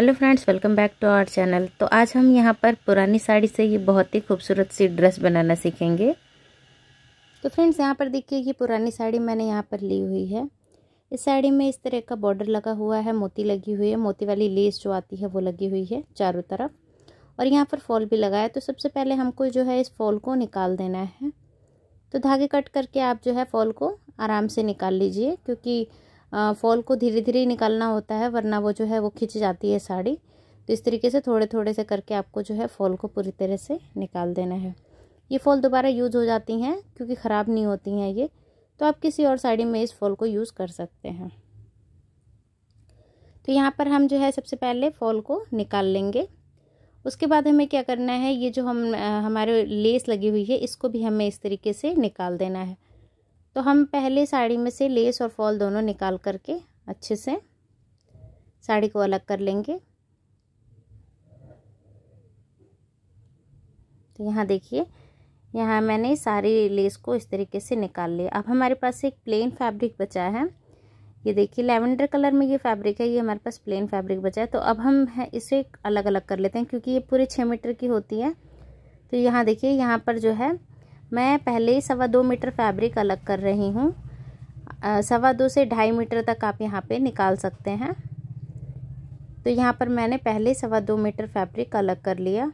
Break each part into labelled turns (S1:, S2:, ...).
S1: hello friends welcome back to our channel तो आज हम यहाँ पर पुरानी साड़ी से ये बहुत ही खूबसूरत सी ड्रेस बनाना सीखेंगे तो फ्रेंड्स यहाँ पर देखिए ये पुरानी साड़ी मैंने यहाँ पर ली हुई है इस साड़ी में इस तरह का बॉर्डर लगा हुआ है मोती लगी हुई है मोती वाली लेस जो आती है वो लगी हुई है चारों तरफ और यहाँ पर फॉल भी लगा है तो सबसे पहले हमको जो है इस फॉल को निकाल देना है तो धागे कट करके आप जो है फॉल को आराम से निकाल लीजिए क्योंकि फॉल को धीरे धीरे निकालना होता है वरना वो जो है वो खिंच जाती है साड़ी तो इस तरीके से थोड़े थोड़े से करके आपको जो है फॉल को पूरी तरह से निकाल देना है ये फॉल दोबारा यूज़ हो जाती हैं क्योंकि ख़राब नहीं होती हैं ये तो आप किसी और साड़ी में इस फॉल को यूज़ कर सकते हैं तो यहाँ पर हम जो है सबसे पहले फॉल को निकाल लेंगे उसके बाद हमें क्या करना है ये जो हम हमारे लेस लगी हुई है इसको भी हमें इस तरीके से निकाल देना है तो हम पहले साड़ी में से लेस और फॉल दोनों निकाल करके अच्छे से साड़ी को अलग कर लेंगे तो यहाँ देखिए यहाँ मैंने सारी लेस को इस तरीके से निकाल लिया अब हमारे पास एक प्लेन फैब्रिक बचा है ये देखिए लेवेंडर कलर में ये फैब्रिक है ये हमारे पास प्लेन फैब्रिक बचा है तो अब हम है इसे अलग अलग कर लेते हैं क्योंकि ये पूरे छः मीटर की होती है तो यहाँ देखिए यहाँ पर जो है मैं पहले ही सवा दो मीटर फैब्रिक अलग कर रही हूँ सवा दो से ढाई मीटर तक आप यहाँ पे निकाल सकते हैं तो यहाँ पर मैंने पहले सवा दो मीटर फैब्रिक अलग कर लिया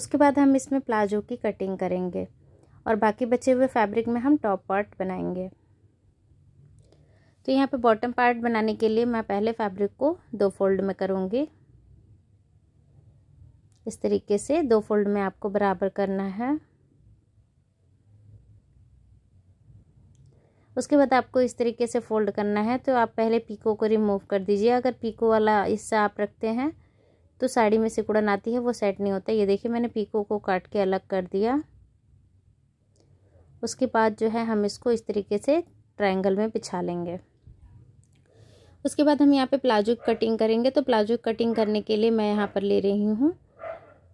S1: उसके बाद हम इसमें प्लाजो की कटिंग करेंगे और बाकी बचे हुए फैब्रिक में हम टॉप पार्ट बनाएंगे तो यहाँ पे बॉटम पार्ट बनाने के लिए मैं पहले फैब्रिक को दो फोल्ड में करूँगी इस तरीके से दो फोल्ड में आपको बराबर करना है उसके बाद आपको इस तरीके से फोल्ड करना है तो आप पहले पीको को रिमूव कर दीजिए अगर पीको वाला हिस्सा आप रखते हैं तो साड़ी में सिकुड़न आती है वो सेट नहीं होता ये देखिए मैंने पीको को काट के अलग कर दिया उसके बाद जो है हम इसको इस तरीके से ट्रायंगल में बिछा लेंगे उसके बाद हम यहाँ पे प्लाजो कटिंग करेंगे तो प्लाजो कटिंग करने के लिए मैं यहाँ पर ले रही हूँ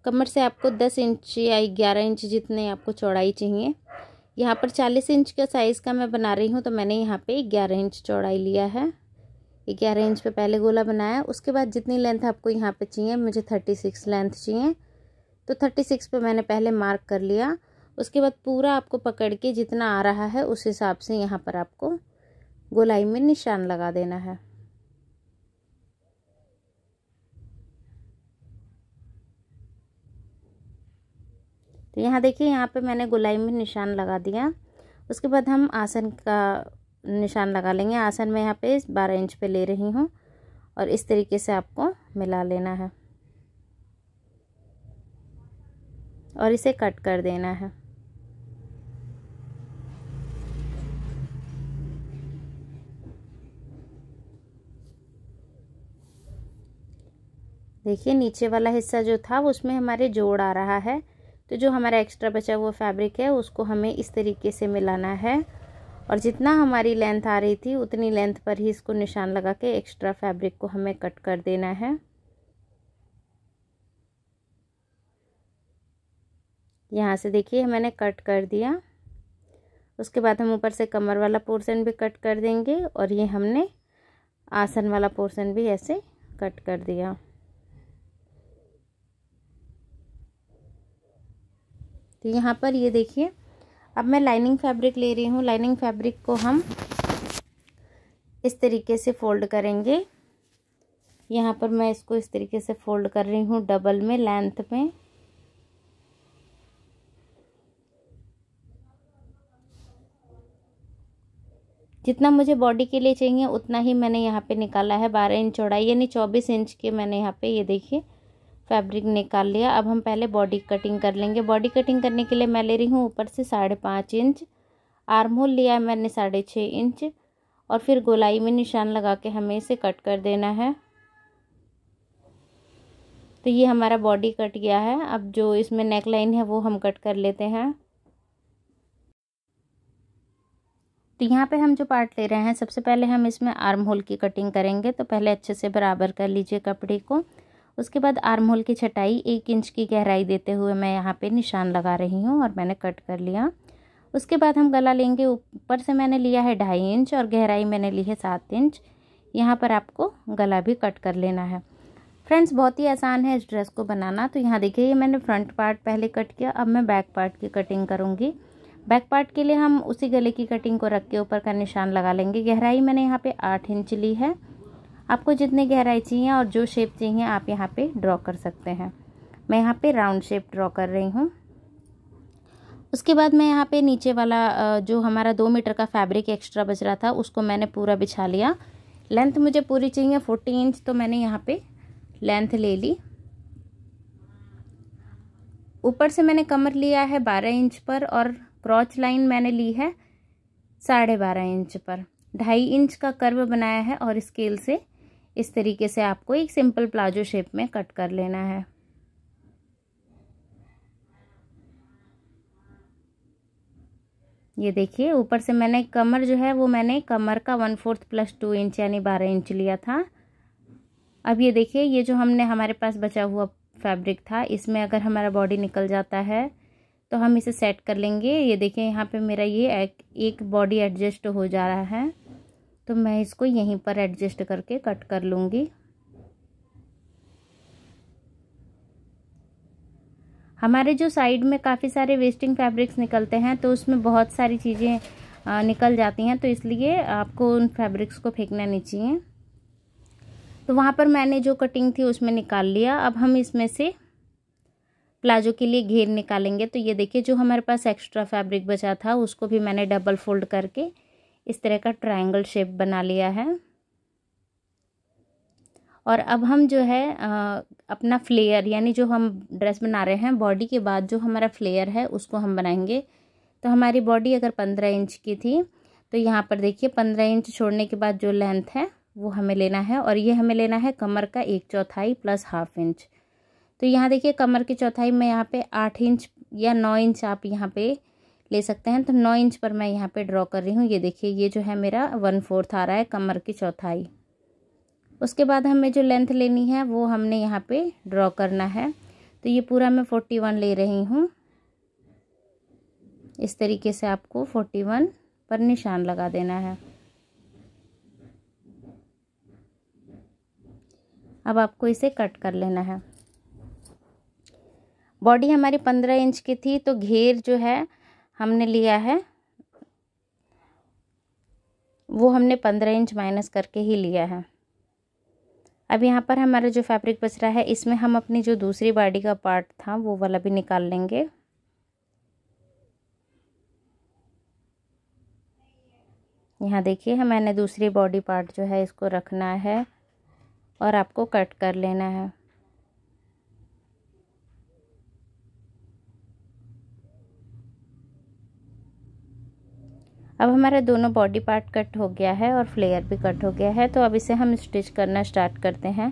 S1: कमर से आपको दस इंच या ग्यारह इंच जितने आपको चौड़ाई चाहिए यहाँ पर चालीस इंच का साइज़ का मैं बना रही हूँ तो मैंने यहाँ पे ग्यारह इंच चौड़ाई लिया है ग्यारह इंच पे पहले गोला बनाया उसके बाद जितनी लेंथ आपको यहाँ पे चाहिए मुझे थर्टी सिक्स लेंथ चाहिए तो थर्टी सिक्स पर मैंने पहले मार्क कर लिया उसके बाद पूरा आपको पकड़ के जितना आ रहा है उस हिसाब से यहाँ पर आपको गोलाई में निशान लगा देना है तो यहाँ देखिए यहाँ पे मैंने गुलाई में निशान लगा दिया उसके बाद हम आसन का निशान लगा लेंगे आसन में यहाँ पे बारह इंच पे ले रही हूँ और इस तरीके से आपको मिला लेना है और इसे कट कर देना है देखिए नीचे वाला हिस्सा जो था उसमें हमारे जोड़ आ रहा है तो जो हमारा एक्स्ट्रा बचा हुआ फैब्रिक है उसको हमें इस तरीके से मिलाना है और जितना हमारी लेंथ आ रही थी उतनी लेंथ पर ही इसको निशान लगा के एक्स्ट्रा फैब्रिक को हमें कट कर देना है यहाँ से देखिए मैंने कट कर दिया उसके बाद हम ऊपर से कमर वाला पोर्शन भी कट कर देंगे और ये हमने आसन वाला पोर्शन भी ऐसे कट कर दिया तो यहाँ पर ये देखिए अब मैं लाइनिंग फैब्रिक ले रही हूँ लाइनिंग फैब्रिक को हम इस तरीके से फोल्ड करेंगे यहाँ पर मैं इसको इस तरीके से फोल्ड कर रही हूँ डबल में लेंथ में जितना मुझे बॉडी के लिए चाहिए उतना ही मैंने यहाँ पे निकाला है बारह इंच चौड़ाई यानी चौबीस इंच के मैंने यहाँ पे ये देखिए फैब्रिक निकाल लिया अब हम पहले बॉडी कटिंग कर लेंगे बॉडी कटिंग करने के लिए मैं ले रही हूँ ऊपर से साढ़े पाँच इंच आर्म होल लिया है मैंने साढ़े छः इंच और फिर गोलाई में निशान लगा के हमें इसे कट कर देना है तो ये हमारा बॉडी कट गया है अब जो इसमें नेक लाइन है वो हम कट कर लेते हैं तो यहाँ पे हम जो पार्ट ले रहे हैं सबसे पहले हम इसमें आर्म होल की कटिंग करेंगे तो पहले अच्छे से बराबर कर लीजिए कपड़े को उसके बाद आर्म होल की छटाई एक इंच की गहराई देते हुए मैं यहाँ पे निशान लगा रही हूँ और मैंने कट कर लिया उसके बाद हम गला लेंगे ऊपर से मैंने लिया है ढाई इंच और गहराई मैंने ली है सात इंच यहाँ पर आपको गला भी कट कर लेना है फ्रेंड्स बहुत ही आसान है इस ड्रेस को बनाना तो यहाँ देखिए ये मैंने फ्रंट पार्ट पहले कट किया अब मैं बैक पार्ट की कटिंग करूँगी बैक पार्ट के लिए हम उसी गले की कटिंग को रख के ऊपर का निशान लगा लेंगे गहराई मैंने यहाँ पे आठ इंच ली है आपको जितनी गहराई चाहिए और जो शेप चाहिए आप यहाँ पे ड्रॉ कर सकते हैं मैं यहाँ पे राउंड शेप ड्रॉ कर रही हूँ उसके बाद मैं यहाँ पे नीचे वाला जो हमारा दो मीटर का फैब्रिक एक्स्ट्रा बच रहा था उसको मैंने पूरा बिछा लिया लेंथ मुझे पूरी चाहिए फोर्टी इंच तो मैंने यहाँ पर लेंथ ले ली ऊपर से मैंने कमर लिया है बारह इंच पर और क्रॉच लाइन मैंने ली है साढ़े बारह इंच पर ढाई इंच का कर्व बनाया है और स्केल से इस तरीके से आपको एक सिंपल प्लाजो शेप में कट कर लेना है ये देखिए ऊपर से मैंने कमर जो है वो मैंने कमर का one fourth plus two inch यानी बारह इंच लिया था अब ये देखिए ये जो हमने हमारे पास बचा हुआ फैब्रिक था इसमें अगर हमारा बॉडी निकल जाता है तो हम इसे सेट कर लेंगे ये देखिए यहाँ पे मेरा ये एक, एक बॉडी एडजस्ट हो जा रहा है तो मैं इसको यहीं पर एडजस्ट करके कट कर लूँगी हमारे जो साइड में काफ़ी सारे वेस्टिंग फैब्रिक्स निकलते हैं तो उसमें बहुत सारी चीज़ें निकल जाती हैं तो इसलिए आपको उन फैब्रिक्स को फेंकना नहीं चाहिए तो वहाँ पर मैंने जो कटिंग थी उसमें निकाल लिया अब हम इसमें से प्लाजो के लिए घेर निकालेंगे तो ये देखिए जो हमारे पास एक्स्ट्रा फैब्रिक बचा था उसको भी मैंने डबल फोल्ड करके इस तरह का ट्रायंगल शेप बना लिया है और अब हम जो है आ, अपना फ्लेयर यानी जो हम ड्रेस बना रहे हैं बॉडी के बाद जो हमारा फ्लेयर है उसको हम बनाएंगे तो हमारी बॉडी अगर पंद्रह इंच की थी तो यहाँ पर देखिए पंद्रह इंच छोड़ने के बाद जो लेंथ है वो हमें लेना है और ये हमें लेना है कमर का एक चौथाई प्लस हाफ इंच तो यहाँ देखिए कमर की चौथाई में यहाँ पे आठ इंच या नौ इंच आप यहाँ पे ले सकते हैं तो नौ इंच पर मैं यहाँ पे ड्रॉ कर रही हूँ ये देखिए ये जो है मेरा वन फोर्थ आ रहा है कमर की चौथाई उसके बाद हमें जो लेंथ लेनी है वो हमने यहाँ पे ड्रॉ करना है तो ये पूरा मैं फोर्टी वन ले रही हूँ इस तरीके से आपको फोर्टी वन पर निशान लगा देना है अब आपको इसे कट कर लेना है बॉडी हमारी पंद्रह इंच की थी तो घेर जो है हमने लिया है वो हमने पंद्रह इंच माइनस करके ही लिया है अब यहाँ पर हमारा जो फैब्रिक बच रहा है इसमें हम अपनी जो दूसरी बॉडी का पार्ट था वो वाला भी निकाल लेंगे यहाँ देखिए मैंने दूसरी बॉडी पार्ट जो है इसको रखना है और आपको कट कर लेना है अब हमारा दोनों बॉडी पार्ट कट हो गया है और फ्लेयर भी कट हो गया है तो अब इसे हम स्टिच करना स्टार्ट करते हैं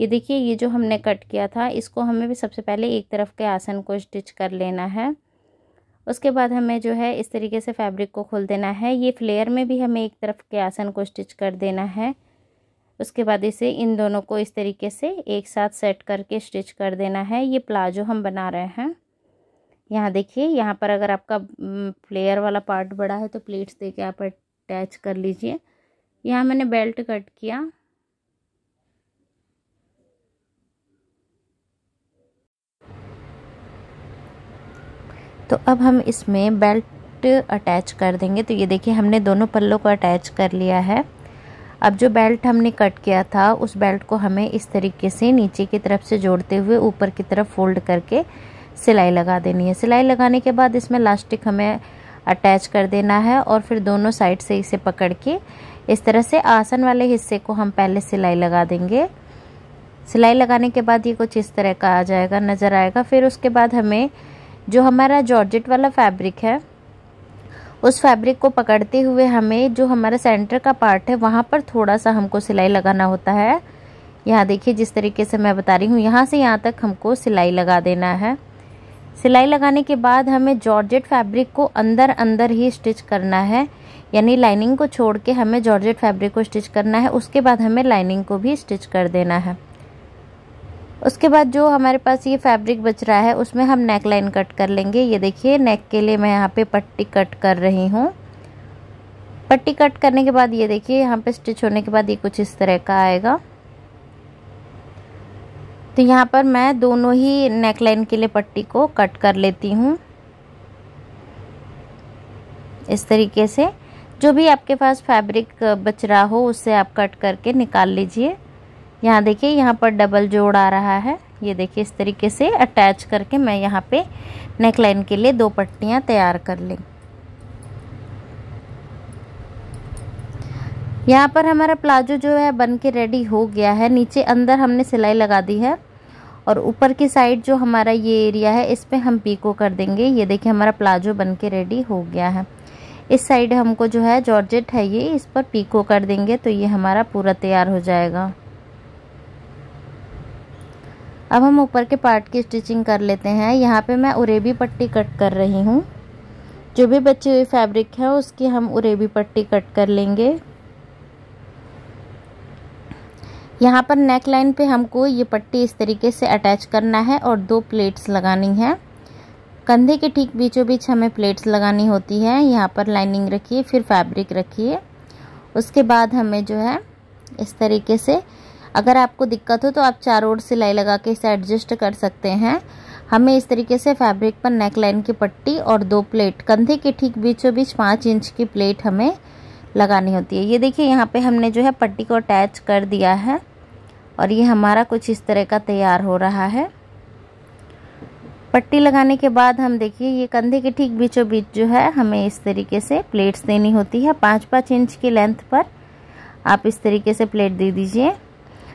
S1: ये देखिए ये जो हमने कट किया था इसको हमें भी सबसे पहले एक तरफ के आसन को स्टिच कर लेना है उसके बाद हमें जो है इस तरीके से फैब्रिक को खोल देना है ये फ्लेयर में भी हमें एक तरफ के आसन को स्टिच कर देना है उसके बाद इसे इन दोनों को इस तरीके से एक साथ सेट करके स्टिच कर देना है ये प्लाजो हम बना रहे हैं यहाँ देखिए यहाँ पर अगर आपका फ्लेयर वाला पार्ट बड़ा है तो प्लेट्स दे आप अटैच कर लीजिए यहाँ मैंने बेल्ट कट किया तो अब हम इसमें बेल्ट अटैच कर देंगे तो ये देखिए हमने दोनों पल्लों को अटैच कर लिया है अब जो बेल्ट हमने कट किया था उस बेल्ट को हमें इस तरीके से नीचे की तरफ से जोड़ते हुए ऊपर की तरफ फोल्ड करके सिलाई लगा देनी है सिलाई लगाने के बाद इसमें लास्टिक हमें अटैच कर देना है और फिर दोनों साइड से इसे पकड़ के इस तरह से आसन वाले हिस्से को हम पहले सिलाई लगा देंगे सिलाई लगाने के बाद ये कुछ इस तरह का आ जाएगा नज़र आएगा फिर उसके बाद हमें जो हमारा जॉर्जेट वाला फैब्रिक है उस फैब्रिक को पकड़ते हुए हमें जो हमारा सेंटर का पार्ट है वहाँ पर थोड़ा सा हमको सिलाई लगाना होता है यहाँ देखिए जिस तरीके से मैं बता रही हूँ यहाँ से यहाँ तक हमको सिलाई लगा देना है सिलाई लगाने के बाद हमें जॉर्जेट फैब्रिक को अंदर अंदर ही स्टिच करना है यानी लाइनिंग को छोड़ के हमें जॉर्जेट फैब्रिक को स्टिच करना है उसके बाद हमें लाइनिंग को भी स्टिच कर देना है उसके बाद जो हमारे पास ये फैब्रिक बच रहा है उसमें हम नेक लाइन कट कर लेंगे ये देखिए नेक के लिए मैं यहाँ पे पट्टी कट कर रही हूँ पट्टी कट करने के बाद ये देखिए यहाँ पे स्टिच होने के बाद ये कुछ इस तरह का आएगा तो यहाँ पर मैं दोनों ही नेकलाइन के लिए पट्टी को कट कर लेती हूँ इस तरीके से जो भी आपके पास फैब्रिक बच रहा हो उसे आप कट करके निकाल लीजिए यहाँ देखिए यहाँ पर डबल जोड़ आ रहा है ये देखिए इस तरीके से अटैच करके मैं यहाँ पे नेकलाइन के लिए दो पट्टियाँ तैयार कर लेंगी यहाँ पर हमारा प्लाजो जो है बन के रेडी हो गया है नीचे अंदर हमने सिलाई लगा दी है और ऊपर की साइड जो हमारा ये एरिया है इस पर हम पीको कर देंगे ये देखिए हमारा प्लाजो बन के रेडी हो गया है इस साइड हमको जो है जॉर्जेट है ये इस पर पीको कर देंगे तो ये हमारा पूरा तैयार हो जाएगा अब हम ऊपर के पार्ट की स्टिचिंग कर लेते हैं यहाँ पे मैं उरेबी पट्टी कट कर रही हूँ जो भी बची हुई फैब्रिक है उसकी हम उरेबी पट्टी कट कर लेंगे यहाँ पर नेक लाइन पे हमको ये पट्टी इस तरीके से अटैच करना है और दो प्लेट्स लगानी है कंधे के ठीक बीचों बीच हमें प्लेट्स लगानी होती है यहाँ पर लाइनिंग रखिए फिर फैब्रिक रखिए उसके बाद हमें जो है इस तरीके से अगर आपको दिक्कत हो तो आप चारों ओर सिलाई लगा के इसे एडजस्ट कर सकते हैं हमें इस तरीके से फैब्रिक पर नेक लाइन की पट्टी और दो प्लेट कंधे के ठीक बीचों बीच पाँच इंच की प्लेट हमें लगानी होती है ये देखिए यहाँ पे हमने जो है पट्टी को अटैच कर दिया है और ये हमारा कुछ इस तरह का तैयार हो रहा है पट्टी लगाने के बाद हम देखिए ये कंधे के ठीक बीचों बीच जो है हमें इस तरीके से प्लेट्स देनी होती है पाँच पाँच इंच की लेंथ पर आप इस तरीके से प्लेट दे दीजिए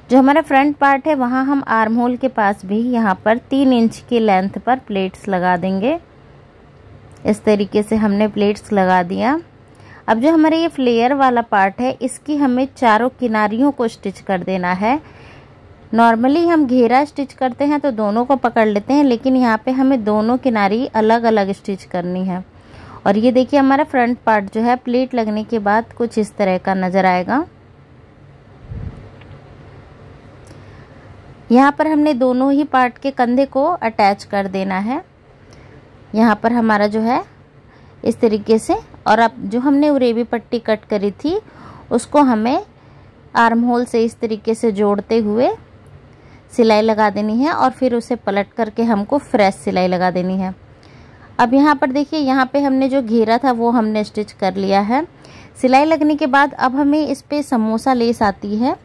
S1: जो हमारा फ्रंट पार्ट है वहाँ हम आर्म होल के पास भी यहाँ पर तीन इंच की लेंथ पर प्लेट्स लगा देंगे इस तरीके से हमने प्लेट्स लगा दिया अब जो हमारे ये फ्लेयर वाला पार्ट है इसकी हमें चारों किनारियों को स्टिच कर देना है नॉर्मली हम घेरा स्टिच करते हैं तो दोनों को पकड़ लेते हैं लेकिन यहाँ पे हमें दोनों किनारी अलग अलग स्टिच करनी है और ये देखिए हमारा फ्रंट पार्ट जो है प्लेट लगने के बाद कुछ इस तरह का नज़र आएगा यहाँ पर हमने दोनों ही पार्ट के कंधे को अटैच कर देना है यहाँ पर हमारा जो है इस तरीके से और अब जो हमने उरेवी पट्टी कट करी थी उसको हमें आर्म होल से इस तरीके से जोड़ते हुए सिलाई लगा देनी है और फिर उसे पलट करके हमको फ्रेश सिलाई लगा देनी है अब यहाँ पर देखिए यहाँ पे हमने जो घेरा था वो हमने स्टिच कर लिया है सिलाई लगने के बाद अब हमें इस पर समोसा लेस आती है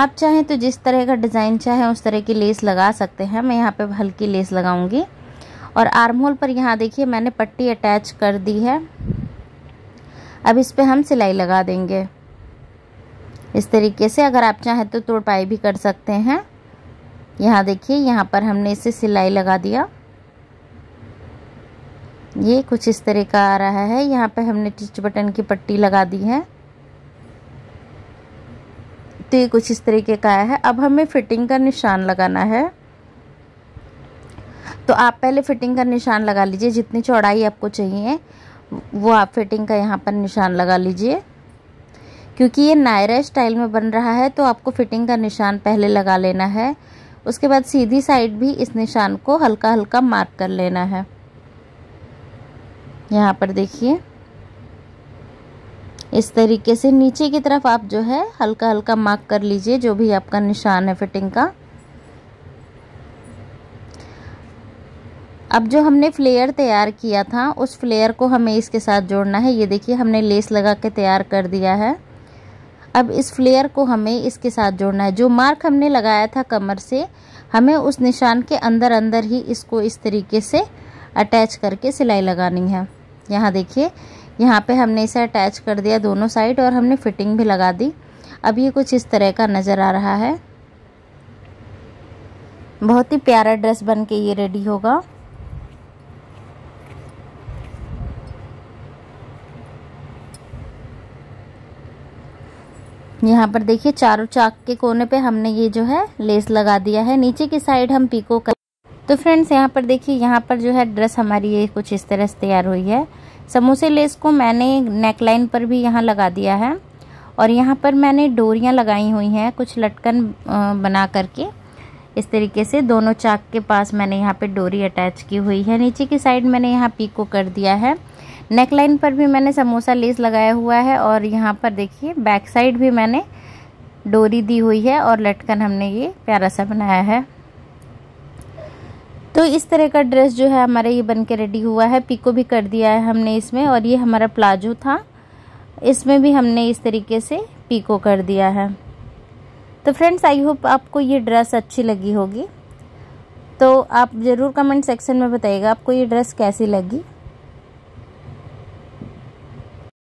S1: आप चाहें तो जिस तरह का डिज़ाइन चाहें उस तरह की लेस लगा सकते हैं मैं यहाँ पे हल्की लेस लगाऊंगी और आर्म होल पर यहाँ देखिए मैंने पट्टी अटैच कर दी है अब इस पर हम सिलाई लगा देंगे इस तरीके से अगर आप चाहें तो पाई भी कर सकते हैं यहाँ देखिए यहाँ पर हमने इसे सिलाई लगा दिया ये कुछ इस तरह का आ रहा है यहाँ पे हमने टिच बटन की पट्टी लगा दी है तो ये कुछ इस तरीके का आया है अब हमें फिटिंग का निशान लगाना है तो आप पहले फिटिंग का निशान लगा लीजिए जितनी चौड़ाई आपको चाहिए वो आप फिटिंग का यहाँ पर निशान लगा लीजिए क्योंकि ये नायरा स्टाइल में बन रहा है तो आपको फिटिंग का निशान पहले लगा लेना है उसके बाद सीधी साइड भी इस निशान को हल्का हल्का मार्क कर लेना है यहाँ पर देखिए इस तरीके से नीचे की तरफ आप जो है हल्का हल्का मार्क कर लीजिए जो भी आपका निशान है फिटिंग का अब जो हमने फ्लेयर तैयार किया था उस फ्लेयर को हमें इसके साथ जोड़ना है ये देखिए हमने लेस लगा के तैयार कर दिया है अब इस फ्लेयर को हमें इसके साथ जोड़ना है जो मार्क हमने लगाया था कमर से हमें उस निशान के अंदर अंदर ही इसको इस तरीके से अटैच करके सिलाई लगानी है यहाँ देखिए यहाँ पे हमने इसे अटैच कर दिया दोनों साइड और हमने फिटिंग भी लगा दी अब ये कुछ इस तरह का नज़र आ रहा है बहुत ही प्यारा ड्रेस बन के ये रेडी होगा यहाँ पर देखिए चारों चाक के कोने पे हमने ये जो है लेस लगा दिया है नीचे की साइड हम पीको कर तो फ्रेंड्स यहाँ पर देखिए यहाँ पर जो है ड्रेस हमारी ये कुछ इस तरह से तैयार हुई है समोसे लेस को मैंने नेकलाइन पर भी यहाँ लगा दिया है और यहाँ पर मैंने डोरियाँ लगाई हुई हैं कुछ लटकन बना करके इस तरीके से दोनों चाक के पास मैंने यहाँ पे डोरी अटैच की हुई है नीचे की साइड मैंने यहाँ पीको कर दिया है नेकलाइन पर भी मैंने समोसा लेस लगाया हुआ है और यहाँ पर देखिए बैक साइड भी मैंने डोरी दी हुई है और लटकन हमने ये प्यारा सा बनाया है तो इस तरह का ड्रेस जो है हमारा ये बन के रेडी हुआ है पिको भी कर दिया है हमने इसमें और ये हमारा प्लाजो था इसमें भी हमने इस तरीके से पिको कर दिया है तो फ्रेंड्स आई होप आपको ये ड्रेस अच्छी लगी होगी तो आप ज़रूर कमेंट सेक्शन में बताइएगा आपको ये ड्रेस कैसी लगी